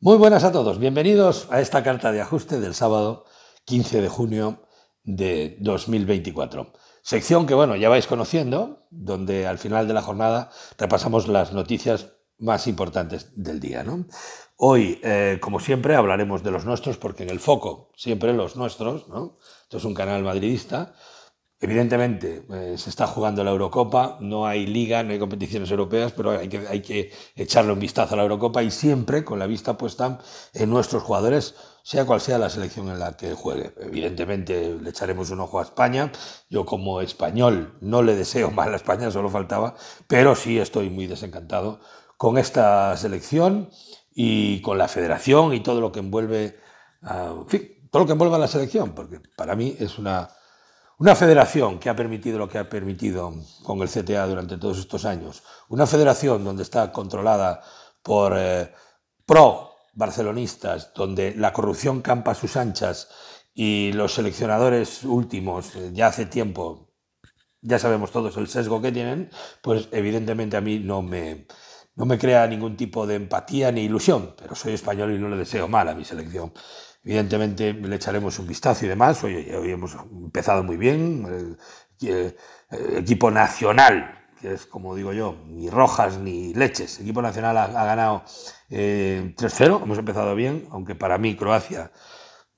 Muy buenas a todos, bienvenidos a esta carta de ajuste del sábado 15 de junio de 2024. Sección que, bueno, ya vais conociendo, donde al final de la jornada repasamos las noticias más importantes del día. ¿no? Hoy, eh, como siempre, hablaremos de los nuestros, porque en el foco siempre los nuestros, ¿no? Esto es un canal madridista, Evidentemente, eh, se está jugando la Eurocopa, no hay liga, no hay competiciones europeas, pero hay que, hay que echarle un vistazo a la Eurocopa y siempre con la vista puesta en nuestros jugadores, sea cual sea la selección en la que juegue. Evidentemente le echaremos un ojo a España. Yo como español no le deseo mal a España, solo faltaba, pero sí estoy muy desencantado con esta selección y con la federación y todo lo que envuelve, todo lo que envuelve a la selección, porque para mí es una una federación que ha permitido lo que ha permitido con el CTA durante todos estos años. Una federación donde está controlada por eh, pro barcelonistas, donde la corrupción campa a sus anchas y los seleccionadores últimos, eh, ya hace tiempo, ya sabemos todos el sesgo que tienen, pues evidentemente a mí no me, no me crea ningún tipo de empatía ni ilusión, pero soy español y no le deseo mal a mi selección. Evidentemente le echaremos un vistazo y demás. Hoy, hoy hemos empezado muy bien. El, equipo nacional, que es como digo yo, ni rojas ni leches. El equipo nacional ha, ganado 3-0. Eh, hemos empezado bien, aunque para mí Croacia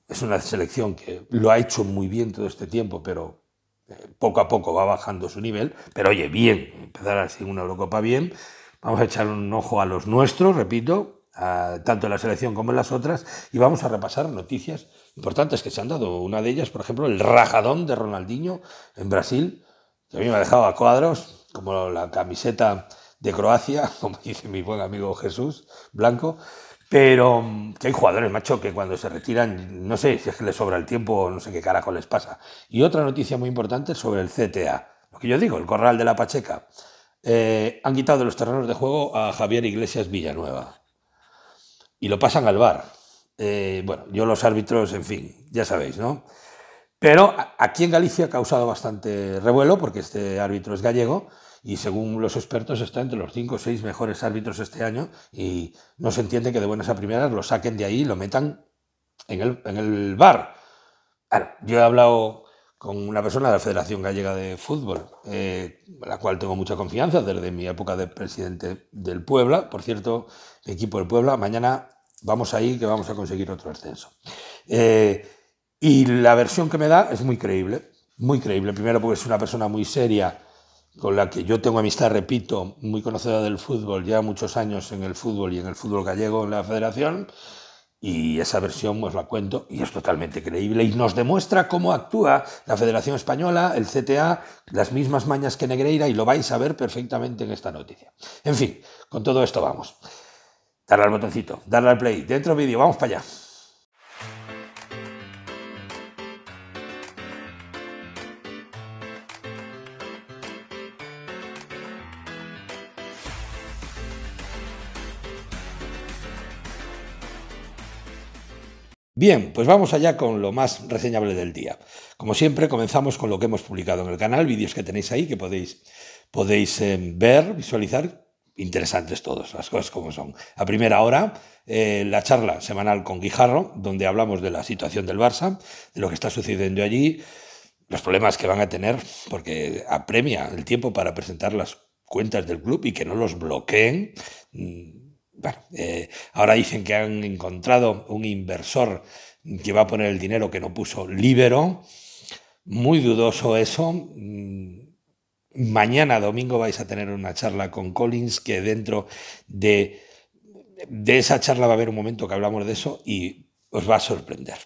es una selección que lo ha hecho muy bien todo este tiempo, pero eh, poco a poco va bajando su nivel, pero oye, bien, empezar así una Eurocopa bien. Vamos a echar un ojo a los nuestros, repito, tanto en la selección como en las otras, y vamos a repasar noticias importantes que se han dado. Una de ellas, por ejemplo, el rajadón de Ronaldinho en Brasil, que a mí me ha dejado a cuadros, como la camiseta de Croacia, como dice mi buen amigo Jesús Blanco, pero mm, que hay jugadores, macho, que cuando se retiran, no sé si es que les sobra el tiempo o no sé qué carajo les pasa. Y otra noticia muy importante sobre el CTA, lo que yo digo, el corral de la Pacheca. Eh, han quitado los terrenos de juego a Javier Iglesias Villanueva y lo pasan al bar. Eh, bueno, yo los árbitros, en fin, ya sabéis, ¿no? Pero aquí en Galicia ha causado bastante revuelo porque este árbitro es gallego y según los expertos está entre los 5 o 6 mejores árbitros este año y no se entiende que de buenas a primeras lo saquen de ahí y lo metan en el, bar. yo he hablado con una persona de la Federación Gallega de Fútbol, eh, la cual tengo mucha confianza desde mi época de presidente del Puebla. Por cierto, equipo del Puebla, mañana vamos ahí que vamos a conseguir otro ascenso. Eh, y la versión que me da es muy creíble, muy creíble. Primero porque es una persona muy seria, con la que yo tengo amistad, repito, muy conocida del fútbol, ya muchos años en el fútbol y en el fútbol gallego en la federación. Y esa versión os pues, la cuento y es totalmente creíble y nos demuestra cómo actúa la Federación Española, el CTA, las mismas mañas que Negreira y lo vais a ver perfectamente en esta noticia. En fin, con todo esto vamos. Darle al botoncito, darle al play, dentro vídeo, vamos para allá. Bien, pues vamos allá con lo más reseñable del día. Como siempre, comenzamos con lo que hemos publicado en el canal, vídeos que tenéis ahí que podéis, podéis em, ver, visualizar. Interesantes todos, las cosas como son. A primera hora, eh, la charla semanal con Guijarro, donde hablamos de la situación del Barça, de lo que está sucediendo allí, los problemas que van a tener, porque apremia el tiempo para presentar las cuentas del club y que no los bloqueen mm, bueno, eh, ahora dicen que han encontrado un inversor que va a poner el dinero que no puso Libero. Muy dudoso eso. Mm, mañana domingo vais a tener una charla con Collins que dentro de, de esa charla va a haber un momento que hablamos de eso y os va a sorprender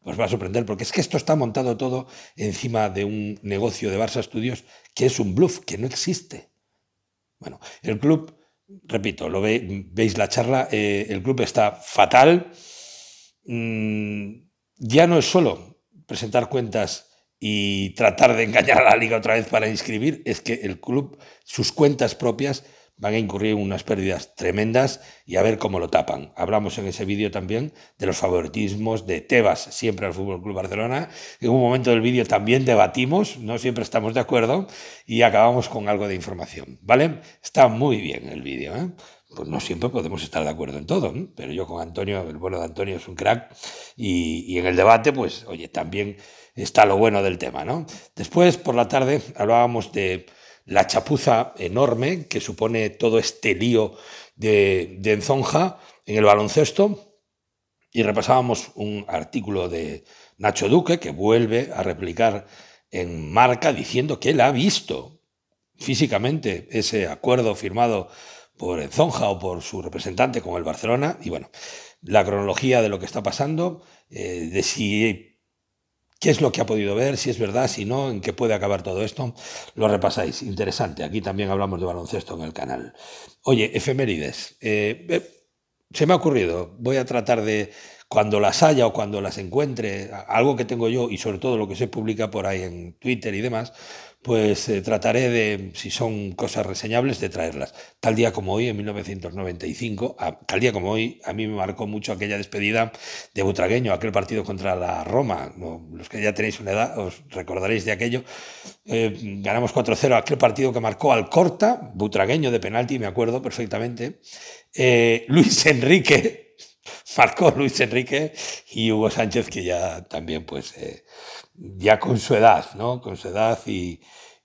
os va a sorprender, porque es que esto está montado todo encima de un negocio de Barça Studios que es un bluff, que no existe. Bueno, el club repito, lo veis la charla, eh, el club está fatal. Mm, ya no es solo presentar cuentas y tratar de engañar a la liga otra vez para inscribir, es que el club, sus cuentas propias van a incurrir en unas pérdidas tremendas y a ver cómo lo tapan. Hablamos en ese vídeo también de los favoritismos de Tebas siempre al Fútbol Club Barcelona. En un momento del vídeo también debatimos, no siempre estamos de acuerdo y acabamos con algo de información, ¿vale? Está muy bien el vídeo, ¿eh? Pues no siempre podemos estar de acuerdo en todo, ¿eh? pero yo con Antonio, el bueno de Antonio es un crack y, y en el debate, pues, oye, también está lo bueno del tema, ¿no? Después, por la tarde, hablábamos de la chapuza enorme que supone todo este lío de, Enzonja en el baloncesto. Y repasábamos un artículo de Nacho Duque que vuelve a replicar en marca diciendo que él ha visto físicamente ese acuerdo firmado por Enzonja o por su representante con el Barcelona. Y bueno, la cronología de lo que está pasando, eh, de si qué es lo que ha podido ver, si es verdad, si no, en qué puede acabar todo esto, lo repasáis. Interesante, aquí también hablamos de baloncesto en el canal. Oye, efemérides. Eh, eh, se me ha ocurrido, voy a tratar de, cuando las haya o cuando las encuentre, algo que tengo yo y sobre todo lo que se publica por ahí en Twitter y demás, pues eh, trataré de, si son cosas reseñables, de traerlas. Tal día como hoy, en 1995, tal día como hoy, a mí me marcó mucho aquella despedida de Butragueño, aquel partido contra la Roma. los que ya tenéis una edad os recordaréis de aquello. Eh, ganamos 4-0, aquel partido que marcó al Corta, Butragueño de penalti, me acuerdo perfectamente. Eh, Luis Enrique, marcó Luis Enrique y Hugo Sánchez, que ya también pues ya con su edad, ¿no? Con su edad y,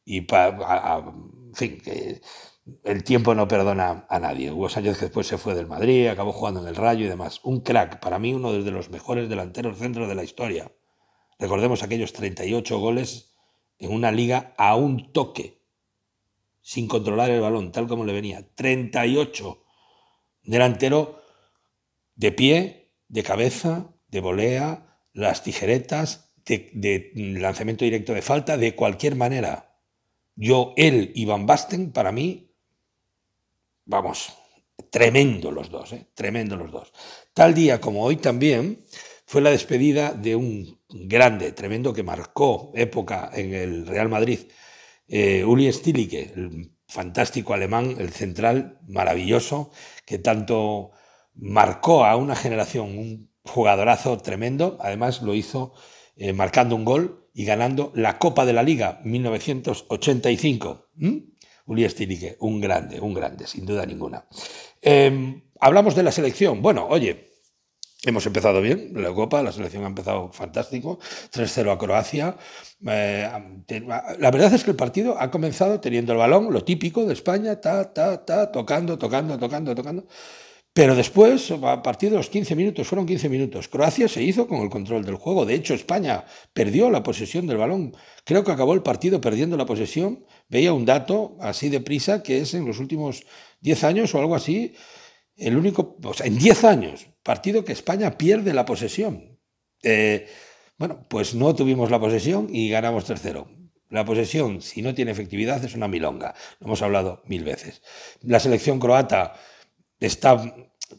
en fin, el tiempo no perdona a nadie. Hubo años que después se fue del Madrid, acabó jugando en el Rayo y demás. Un crack, para mí uno de los mejores delanteros centro de la historia. Recordemos aquellos 38 goles en una liga a un toque, sin controlar el balón, tal como le venía. 38. Delantero de pie, de cabeza, de volea, las tijeretas, de, lanzamiento directo de falta, de cualquier manera. Yo, él y Van Basten, para mí, vamos, tremendo los dos, ¿eh? tremendo los dos. Tal día como hoy también fue la despedida de un grande, tremendo, que marcó época en el Real Madrid, eh, Uli Stilike, el fantástico alemán, el central maravilloso, que tanto marcó a una generación, un jugadorazo tremendo, además lo hizo eh, marcando un gol y ganando la Copa de la Liga 1985. Ulises Tirique, un grande, un grande, sin duda ninguna. Em, hablamos de la selección. Bueno, oye, Hemos empezado bien la Copa, la selección ha empezado fantástico, 3-0 a Croacia. Eh, ah, la verdad es que el partido ha comenzado teniendo el balón, lo típico de España, ta, ta, ta, tocando, tocando, tocando, tocando. Pero después, a partir de los 15 minutos, fueron 15 minutos, Croacia se hizo con el control del juego. De hecho, España perdió la posesión del balón. Creo que acabó el partido perdiendo la posesión. Veía un dato así de prisa que es en los últimos 10 años o algo así, el único, o sea, en 10 años, partido que España pierde la posesión. Eh, bueno, pues no tuvimos la posesión y ganamos tercero. La posesión, si no tiene efectividad, es una milonga. Lo hemos hablado mil veces. La selección croata está,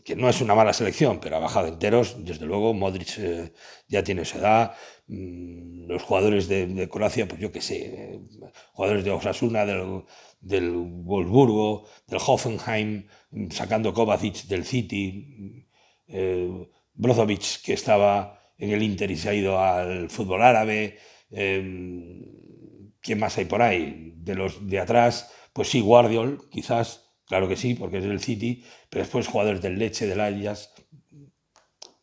que no es una mala selección, pero ha bajado enteros, desde luego, Modric eh, ya tiene su edad, mm, los jugadores de, Croacia, pues yo qué sé, jugadores de Osasuna, del, del Wolfsburgo, del Hoffenheim, sacando Kovacic del City, eh, Brozovic que estaba en el Inter y se ha ido al fútbol árabe, em, ¿quién más hay por ahí? De los de atrás, pues sí, Guardiol, quizás Claro que sí, porque es del City, pero después jugadores del Leche, del Ajax.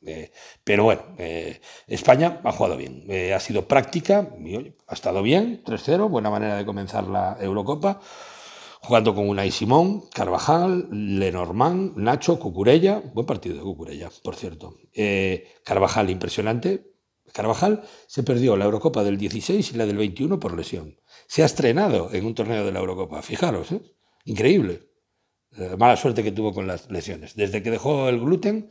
Eh, pero bueno, eh, España ha jugado bien, eh, ha sido práctica, ha estado bien, 3-0, buena manera de comenzar la Eurocopa, jugando con Unai Simón, Carvajal, Lenormand, Nacho, Cucurella, buen partido de Cucurella, por cierto. Carvajal, impresionante, Carvajal se perdió la Eurocopa del 16 y la del 21 por lesión. Se ha estrenado en un torneo de la Eurocopa, fijaros, ¿eh? increíble. Eh, mala suerte que tuvo con las lesiones. Desde que dejó el gluten,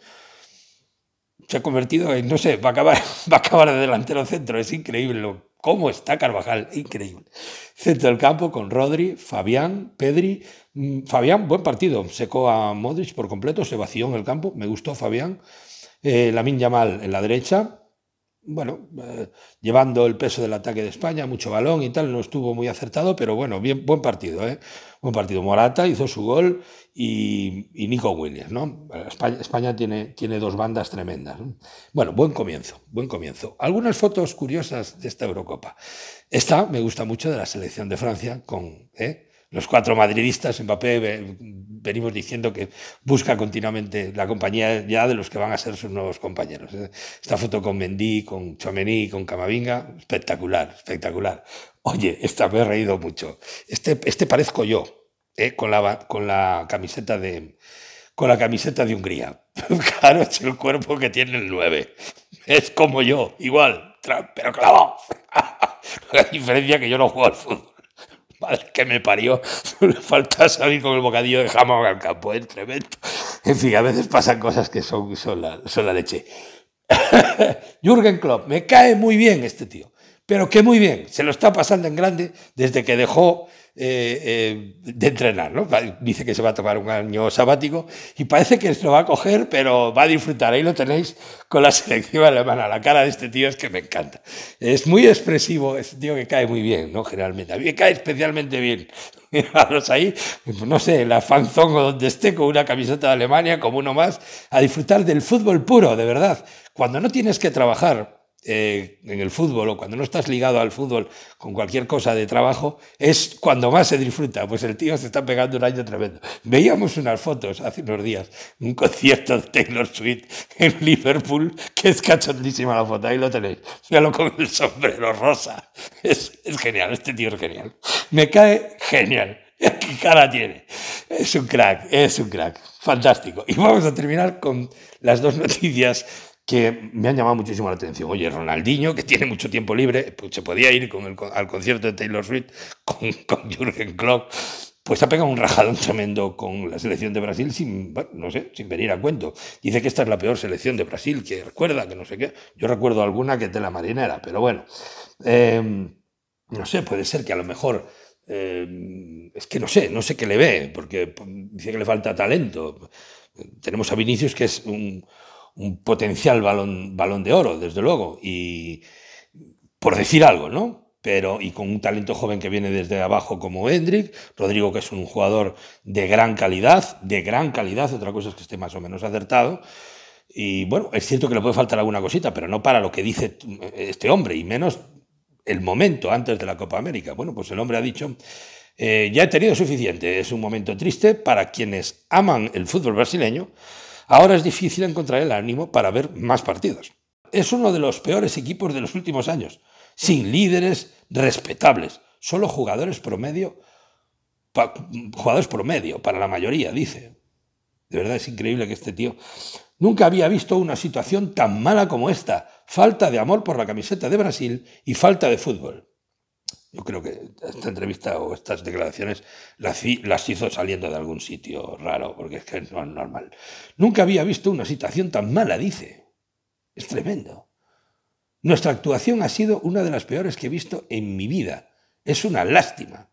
se ha convertido en, no sé, va a acabar, va a acabar de delantero centro. Es increíble cómo está Carvajal, increíble. Centro del campo con Rodri, Fabián, Pedri. Mm, Fabián, buen partido, secó a Modric por completo, se vació en el campo, me gustó Fabián. Eh, Lamin Yamal en la derecha, bueno, eh, llevando el peso del ataque de España, mucho balón y tal, no estuvo muy acertado, pero bueno, bien, buen partido, ¿eh? Buen partido. Morata hizo su gol y, Nico Williams, ¿no? España, tiene, tiene dos bandas tremendas. Bueno, buen comienzo, buen comienzo. Algunas fotos curiosas de esta Eurocopa. Esta me gusta mucho de la selección de Francia con... ¿eh? los cuatro madridistas, en papel venimos diciendo que busca continuamente la compañía ya de los que van a ser sus nuevos compañeros. Esta foto con Mendy, con Chomení, con Camavinga, espectacular, espectacular. Oye, esta me he reído mucho. Este, este parezco yo, ¿eh? con, la, con la camiseta de con la camiseta de Hungría. claro, es el cuerpo que tiene el 9. Es como yo, igual, pero clavado. la diferencia es que yo no juego al fútbol. Madre que me parió, le falta salir con el bocadillo de jamón al campo, es ¿eh? tremendo. En fin, a veces pasan cosas que son, la, leche. Jürgen Klopp, me cae muy bien este tío, pero qué muy bien, se lo está pasando en grande desde que dejó eh, eh, de entrenar, ¿no? Dice que se va a tomar un año sabático y parece que se lo va a coger, pero va a disfrutar. Ahí lo tenéis con la selección alemana. La cara de este tío es que me encanta. Es muy expresivo, es un tío que cae muy bien, ¿no? Generalmente. A mí me cae especialmente bien. ahí, no sé, la afanzón o donde esté, con una camiseta de Alemania, como uno más, a disfrutar del fútbol puro, de verdad. Cuando no tienes que trabajar eh, en el fútbol o cuando no estás ligado al fútbol con cualquier cosa de trabajo, es cuando más se disfruta. Pues el tío se está pegando un año tremendo. Veíamos unas fotos hace unos días, un concierto de Taylor Swift en Liverpool, que es cachondísima la foto, ahí lo tenéis. lo con el sombrero rosa. Es, genial, este tío es genial. Me cae genial. ¿Qué cara tiene? Es un crack, es un crack. Fantástico. Y vamos a terminar con las dos noticias que me han llamado muchísimo la atención. Oye, Ronaldinho, que tiene mucho tiempo libre, pues se podía ir con el, al concierto de Taylor Swift con, con Jürgen Klopp, pues ha pegado un rajadón tremendo con la selección de Brasil sin, no sé, sin venir a cuento. Dice que esta es la peor selección de Brasil, que recuerda, que no sé qué. Yo recuerdo alguna que es de la marinera, pero bueno. Em, no sé, puede ser que a lo mejor... Em, es que no sé, no sé qué le ve, porque dice que le falta talento. Tenemos a Vinicius, que es un, un potencial balón, balón de oro, desde luego, y por decir algo, ¿no? pero y con un talento joven que viene desde abajo como Hendrik, Rodrigo que es un jugador de gran calidad, de gran calidad, otra cosa es que esté más o menos acertado. Y bueno, es cierto que le puede faltar alguna cosita, pero no para lo que dice este hombre, y menos el momento antes de la Copa América. Bueno, pues el hombre ha dicho, eh, ya he tenido suficiente, es un momento triste para quienes aman el fútbol brasileño, ahora es difícil encontrar el ánimo para ver más partidos. Es uno de los peores equipos de los últimos años, sin líderes respetables, solo jugadores promedio, jugadores promedio para la mayoría, dice. De verdad es increíble que este tío nunca había visto una situación tan mala como esta, falta de amor por la camiseta de Brasil y falta de fútbol. Yo creo que esta entrevista o estas declaraciones las, hizo saliendo de algún sitio raro, porque es que no es normal. Nunca había visto una situación tan mala, dice. Es tremendo. Nuestra actuación ha sido una de las peores que he visto en mi vida. Es una lástima.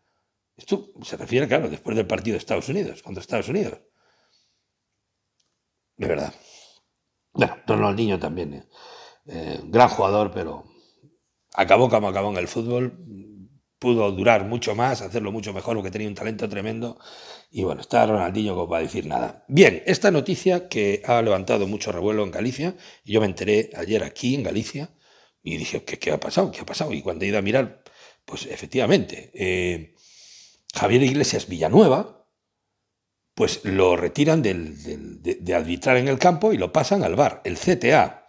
Esto se refiere, claro, después del partido de Estados Unidos, contra Estados Unidos. De verdad. Bueno, Ronaldinho también. Eh, eh, gran jugador, pero acabó como acabó en el fútbol pudo durar mucho más, hacerlo mucho mejor porque tenía un talento tremendo. Y bueno, está Ronaldinho que va a decir nada. Bien, esta noticia que ha levantado mucho revuelo en Galicia, y yo me enteré ayer aquí en Galicia y dije, ¿qué, ha pasado? ¿Qué ha pasado? Y cuando he ido a mirar, pues efectivamente, eh, Javier Iglesias Villanueva, pues lo retiran de, de arbitrar en el campo y lo pasan al bar, el CTA,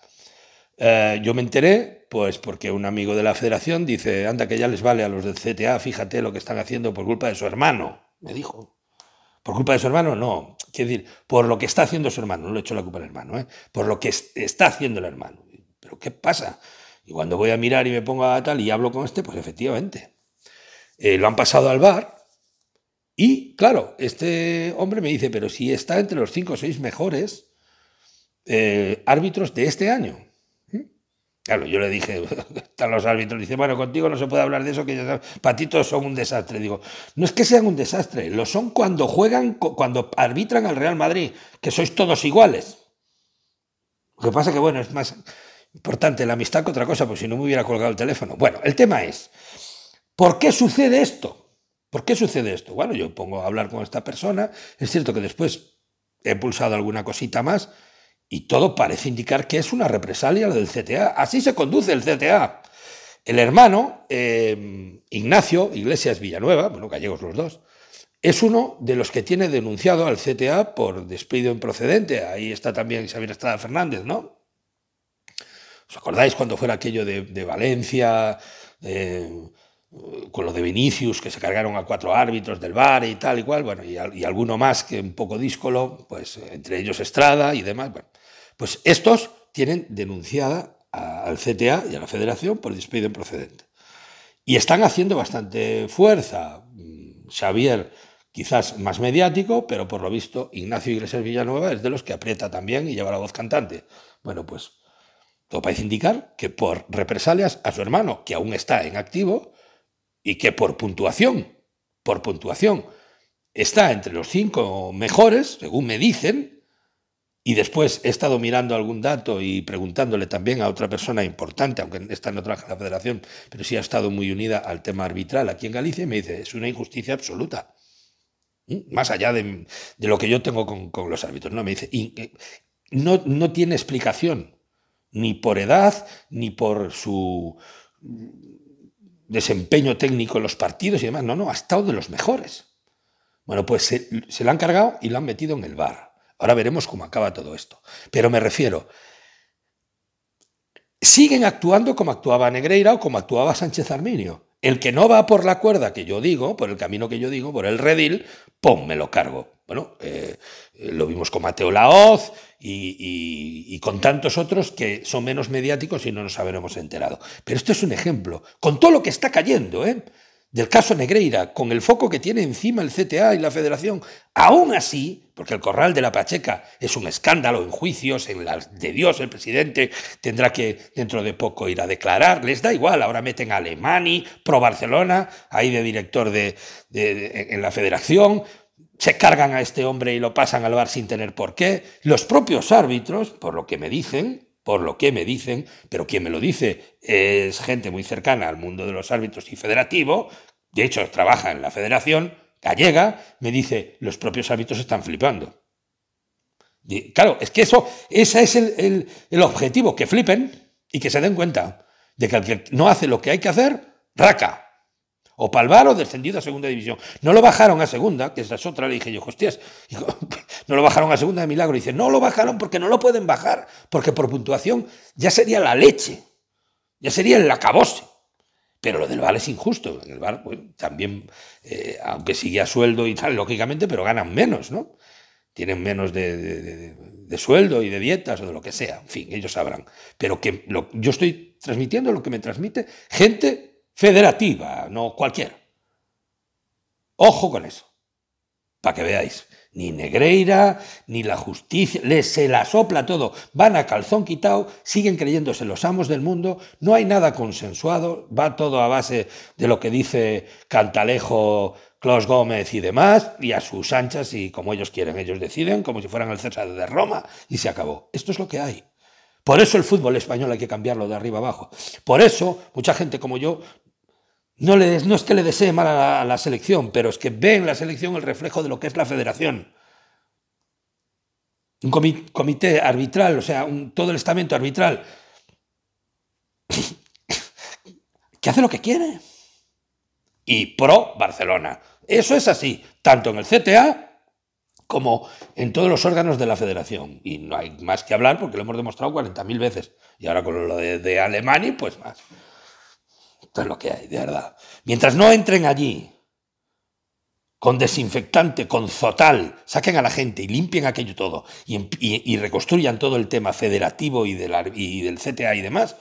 eh, yo me enteré, pues porque un amigo de la federación dice, anda que ya les vale a los del CTA, fíjate lo que están haciendo por culpa de su hermano, me dijo. ¿Por culpa de su hermano? No. Quiero decir, por lo que está haciendo su hermano, no le hecho la culpa al hermano, ¿eh? por lo que está haciendo el hermano. ¿Pero qué pasa? Y cuando voy a mirar y me pongo a tal y hablo con este, pues efectivamente. Eh, lo han pasado al bar y, claro, este hombre me dice, pero si está entre los cinco o seis mejores árbitros de este año. Claro, yo le dije, están los árbitros, dice, bueno, contigo no se puede hablar de eso, que ya patitos son un desastre. Digo, no es que sean un desastre, lo son cuando juegan, cuando arbitran al Real Madrid, que sois todos iguales. Lo que pasa es que, bueno, es más importante la amistad que otra cosa, porque si no me hubiera colgado el teléfono. Bueno, el tema es, ¿por qué sucede esto? ¿Por qué sucede esto? Bueno, yo pongo a hablar con esta persona, es cierto que después he pulsado alguna cosita más, y todo parece indicar que es una represalia la del CTA. Así se conduce el CTA. El hermano, eh, Ignacio Iglesias Villanueva, bueno, gallegos los dos, es uno de los que tiene denunciado al CTA por despido improcedente. Ahí está también Isabel Estrada Fernández, ¿no? ¿Os acordáis cuando fuera aquello de, Valencia, con lo de Vinicius, que se cargaron a cuatro árbitros del bar y tal y cual? Bueno, y, y alguno más que un poco díscolo, pues entre ellos Estrada y demás. Bueno, pues estos tienen denunciada al CTA y a la Federación por despido procedente. Y están haciendo bastante fuerza. Mm, Xavier, quizás más mediático, pero por lo visto Ignacio Iglesias Villanueva es de los que aprieta también y lleva la voz cantante. Bueno, pues todo parece indicar que por represalias a su hermano, que aún está en activo, y que por puntuación, por puntuación, está entre los cinco mejores, según me dicen, y después he estado mirando algún dato y preguntándole también a otra persona importante, aunque está no trabaja en la federación, pero sí ha estado muy unida al tema arbitral aquí en Galicia, y me dice, es una injusticia absoluta. ¿Mm? Más allá de, lo que yo tengo con, los árbitros. No, me dice, eh, no, no tiene explicación, ni por edad, ni por su desempeño técnico en los partidos y demás. No, no, ha estado de los mejores. Bueno, pues se, se la han cargado y lo han metido en el bar. Ahora veremos cómo acaba todo esto. Pero me refiero, siguen actuando como actuaba Negreira o como actuaba Sánchez Arminio. El que no va por la cuerda que yo digo, por el camino que yo digo, por el redil, ¡pum! me lo cargo. Bueno, eh, eh, lo vimos con Mateo Laoz y, y, con tantos otros que son menos mediáticos y no nos habremos enterado. Pero esto es un ejemplo, con todo lo que está cayendo, ¿eh? del caso Negreira, con el foco que tiene encima el CTA y la Federación, aún así, porque el corral de la Pacheca es un escándalo en juicios, en las de Dios el presidente tendrá que dentro de poco ir a declarar, les da igual, ahora meten a Alemani, pro Barcelona, ahí de director de, en la Federación, se cargan a este hombre y lo pasan al bar sin tener por qué, los propios árbitros, por lo que me dicen, por lo que me dicen, pero quien me lo dice es gente muy cercana al mundo de los árbitros y federativo, de hecho trabaja en la federación gallega, me dice, los propios árbitros están flipando. claro, es que eso, ese es el, el objetivo, que flipen y que se den cuenta de que el que no hace lo que hay que hacer, raca. O o descendido a segunda división. No lo bajaron a segunda, que esa es otra, le dije yo, hostias, no lo bajaron a segunda de milagro. Y dice, no lo bajaron porque no lo pueden bajar, porque por puntuación ya sería la leche, ya sería el acabose. Pero lo del bar es injusto. el bar también, eh, aunque sigue a sueldo y tal, lógicamente, pero ganan menos, ¿no? Tienen menos de, sueldo y de dietas o de lo que sea. En fin, ellos sabrán. Pero que yo estoy transmitiendo lo que me transmite gente federativa, no cualquiera. Ojo con eso, para que veáis. Ni Negreira, ni la justicia, les se la sopla todo, van a calzón quitado, siguen creyéndose los amos del mundo, no hay nada consensuado, va todo a base de lo que dice Cantalejo, Claus Gómez y demás, y a sus anchas y como ellos quieren, ellos deciden, como si fueran el César de Roma, y se acabó. Esto es lo que hay. Por eso el fútbol español hay que cambiarlo de arriba abajo. Por eso mucha gente como yo no, no es que le desee mal a la, selección, pero es que ve en la selección el reflejo de lo que es la federación. Un comité arbitral, o sea, todo el estamento arbitral, que hace lo que quiere. Y pro Barcelona. Eso es así, tanto en el CTA como en todos los órganos de la federación. Y no hay más que hablar porque lo hemos demostrado 40.000 veces. Y ahora con lo de, de Alemania, pues más. Esto es lo que hay, de verdad. Mientras no entren allí con desinfectante, con zotal, saquen a la gente y limpien aquello todo y, em-, reconstruyan todo el tema federativo y y del CTA y demás,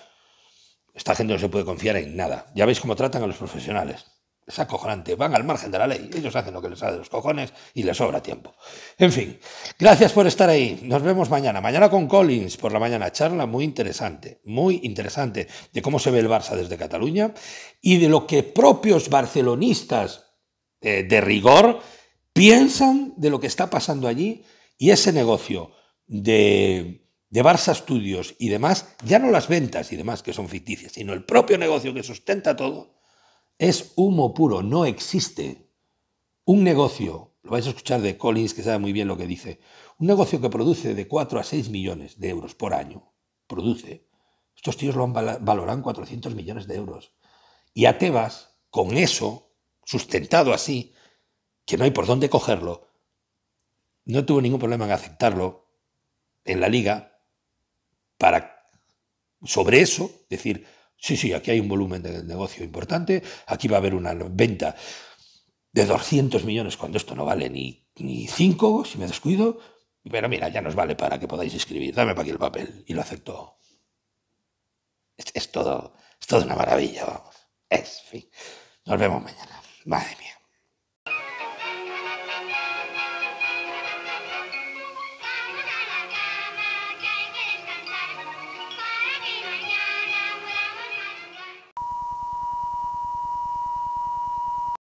esta gente no se puede confiar en nada. Ya veis cómo tratan a los profesionales. Es acojonante, van al margen de la ley. Ellos hacen lo que les sale de los cojones y les sobra tiempo. En fin, gracias por estar ahí. Nos vemos mañana. Mañana con Collins por la mañana. Charla muy interesante, muy interesante de cómo se ve el Barça desde Cataluña y de lo que propios barcelonistas eh, de rigor piensan de lo que está pasando allí y ese negocio de, de Barça Studios y demás, ya no las ventas y demás que son ficticias, sino el propio negocio que sustenta todo es humo puro, no existe. Un negocio, lo vais a escuchar de Collins, que sabe muy bien lo que dice, un negocio que produce de 4 a 6 millones de euros por año, produce. Estos tíos lo han valorado 400 millones de euros. Y a Tebas, con eso, sustentado así, que no hay por dónde cogerlo, no tuvo ningún problema en aceptarlo en la liga para, sobre eso, decir, Sí, sí, aquí hay un volumen de negocio importante, aquí va a haber una venta de 200 millones cuando esto no vale ni, ni 5, si me descuido, pero mira, ya nos vale para que podáis escribir, dame para aquí el papel, y lo acepto. Es, todo, es todo una maravilla, vamos. Es, fin, nos vemos mañana. Madre mía.